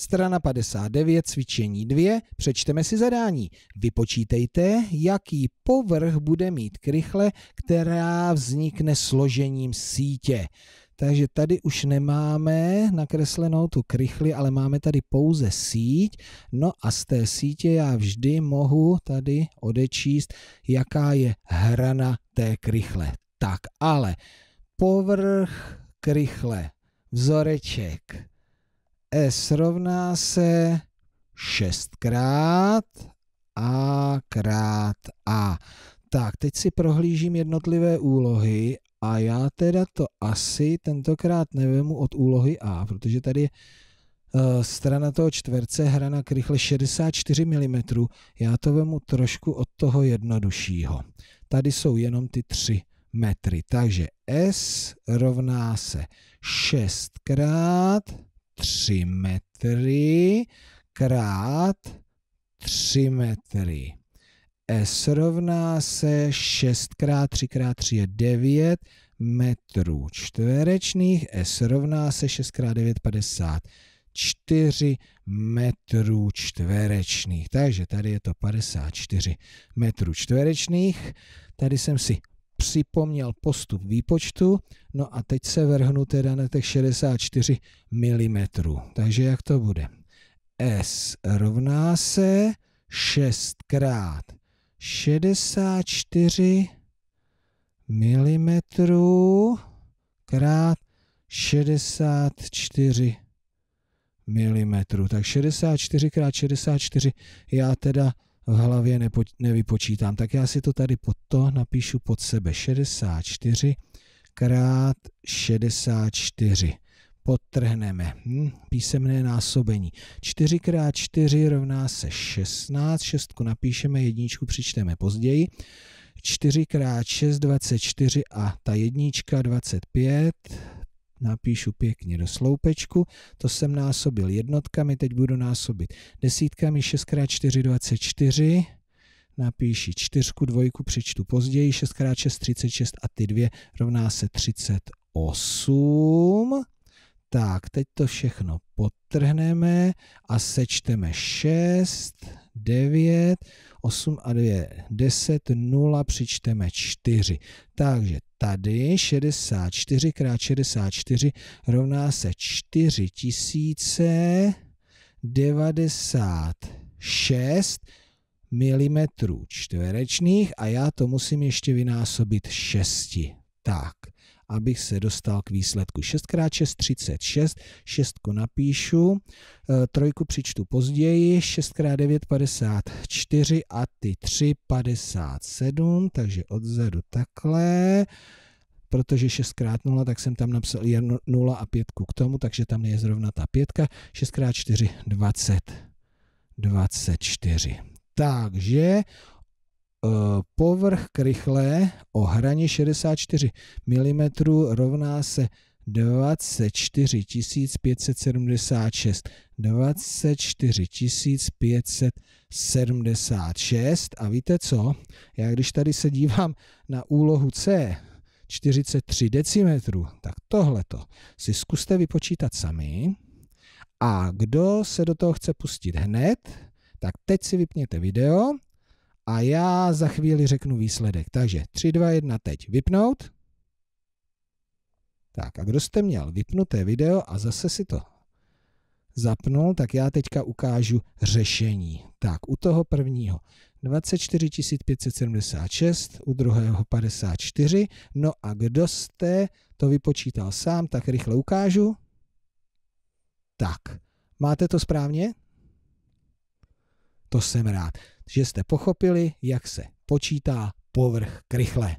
Strana 59, cvičení 2, přečteme si zadání. Vypočítejte, jaký povrch bude mít krychle, která vznikne složením sítě. Takže tady už nemáme nakreslenou tu krychli, ale máme tady pouze síť. No a z té sítě já vždy mohu tady odečíst, jaká je hrana té krychle. Tak, ale povrch krychle, vzoreček, s rovná se 6 krát A krát A. Tak, teď si prohlížím jednotlivé úlohy a já teda to asi tentokrát nevemu od úlohy A, protože tady je eh, strana toho čtverce hrana na krychle 64 mm. Já to vemu trošku od toho jednoduššího. Tady jsou jenom ty tři metry. Takže S rovná se 6 krát 3 metry krát 3 metry. S rovná se 6 krát 3 krát 3 je 9 metrů čtverečných. S rovná se 6 krát 9 50. 4 metrů čtverečných. Takže tady je to 54 metrů čtverečných. Tady jsem si připomněl postup výpočtu, no a teď se vrhnu teda na těch 64 mm. Takže jak to bude? S rovná se 6 krát 64 mm krát 64 mm. Tak 64 krát 64 já teda v hlavě nepo, nevypočítám. Tak já si to tady pod to napíšu pod sebe. 64 krát 64. Potrhneme. Hm? Písemné násobení. 4 krát 4 rovná se 16. Šestku napíšeme, jedničku přičteme později. 4 krát 6, 24 a ta jednička 25 napíšu pěkně do sloupečku, to jsem násobil jednotkami, teď budu násobit desítkami, 6x4, 24, napíši čtyřku, dvojku přečtu později, 6x6, 36 a ty dvě rovná se 38. Tak, teď to všechno potrhneme a sečteme 6 9, 8 a 2 10, 0 přičteme 4. Takže tady 64 x 64 rovná se 4096 mm čtverečných a já to musím ještě vynásobit 6. Tak abych se dostal k výsledku. 6x6, 36, 6 napíšu, e, trojku přičtu později, 6x9, 54 a ty 3, 57, takže odzadu takhle protože 6x0, tak jsem tam napsal 0 a 5 k tomu, takže tam je zrovna ta 5. 6x4, 20, 24. Takže Eh, povrch krychle o hraně 64 mm rovná se 24 576. 24 576. A víte co? Já když tady se dívám na úlohu C, 43 decimetrů, tak tohleto si zkuste vypočítat sami. A kdo se do toho chce pustit hned, tak teď si vypněte video a já za chvíli řeknu výsledek. Takže 3, 2, 1, teď vypnout. Tak a kdo jste měl vypnuté video a zase si to zapnul, tak já teďka ukážu řešení. Tak u toho prvního 24 576, u druhého 54. No a kdo jste to vypočítal sám, tak rychle ukážu. Tak, máte to správně? To jsem rád že jste pochopili, jak se počítá povrch krychle.